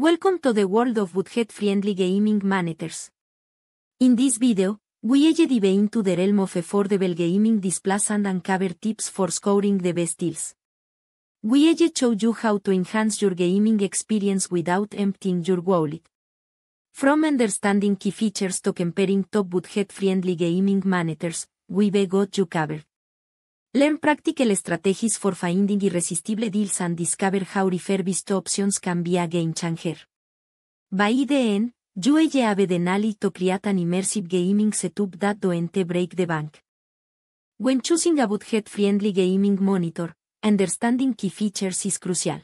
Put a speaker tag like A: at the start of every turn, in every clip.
A: Welcome to the world of budget-friendly gaming monitors. In this video, we dive into the realm of affordable gaming displays and uncover tips for scoring the best deals. We show you how to enhance your gaming experience without emptying your wallet. From understanding key features to comparing top budget-friendly gaming monitors, we've got you covered. Learn practical strategies for finding irresistible deals and discover how refurbished options can be a game changer. By the end, you have e e the knowledge to create an immersive gaming setup that doesn't break the bank. When choosing a budget-friendly gaming monitor, understanding key features is crucial.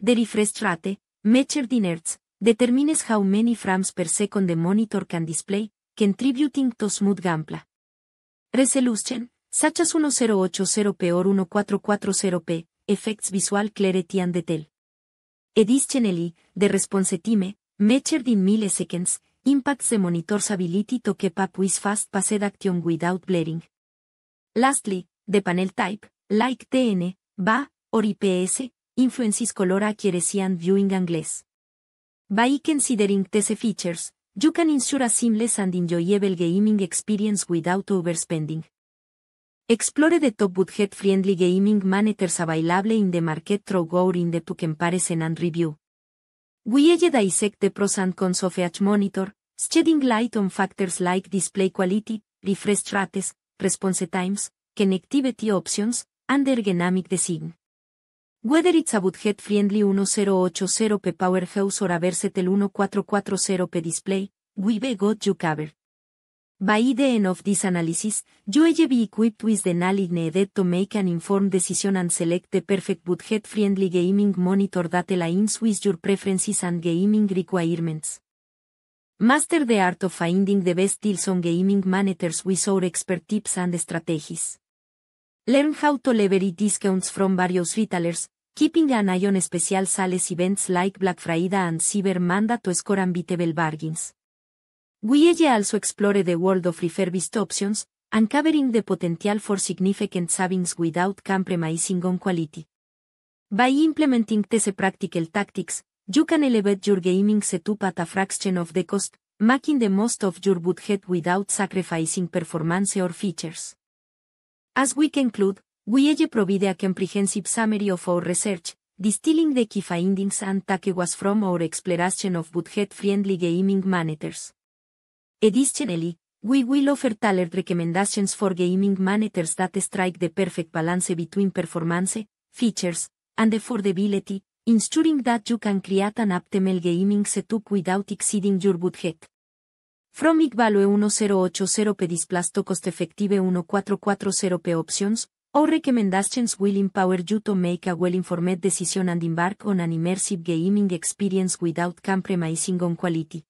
A: The refresh rate, measured in hertz, determines how many frames per second the monitor can display, contributing to smooth gameplay. Resolution, Sachas 1080-1440p, Effects Visual Clarity and Detail. Edis the response time, measured in milliseconds, impacts the monitor's ability to keep with fast-passed action without blaring. Lastly, de panel type, like TN, VA, or IPS, influences color accuracy and viewing angles. By considering these features, you can ensure a seamless and enjoyable gaming experience without overspending. Explore the top budget-friendly gaming monitors available in the market through de the depth and review. We dissect the pros and cons of each monitor, shedding light on factors like display quality, refresh rates, response times, connectivity options, and ergonomic design. Whether it's a budget-friendly 1080p powerhouse or a versatile 1440p display, we've got you covered. By the of this analysis, you will be equipped with the knowledge to make an informed decision and select the perfect budget-friendly gaming monitor that aligns with your preferences and gaming requirements. Master the art of finding the best deals on gaming managers with our expert tips and strategies. Learn how to leverage discounts from various retailers, keeping an eye on special sales events like Black Friday and Cyber Monday to score unbeatable bargains. We also explore the world of refurbished options, uncovering the potential for significant savings without compromising on quality. By implementing these practical tactics, you can elevate your gaming setup at a fraction of the cost, making the most of your budget without sacrificing performance or features. As we conclude, we provide a comprehensive summary of our research, distilling the key findings and takeaways from our exploration of budget-friendly gaming monitors. Additionally, we will offer tailored recommendations for gaming monitors that strike the perfect balance between performance, features, and affordability, ensuring that you can create an optimal gaming setup without exceeding your budget. From ICVALUE 1080p Displus to Cost Effective 1440p Options, our recommendations will empower you to make a well-informed decision and embark on an immersive gaming experience without compromising on quality.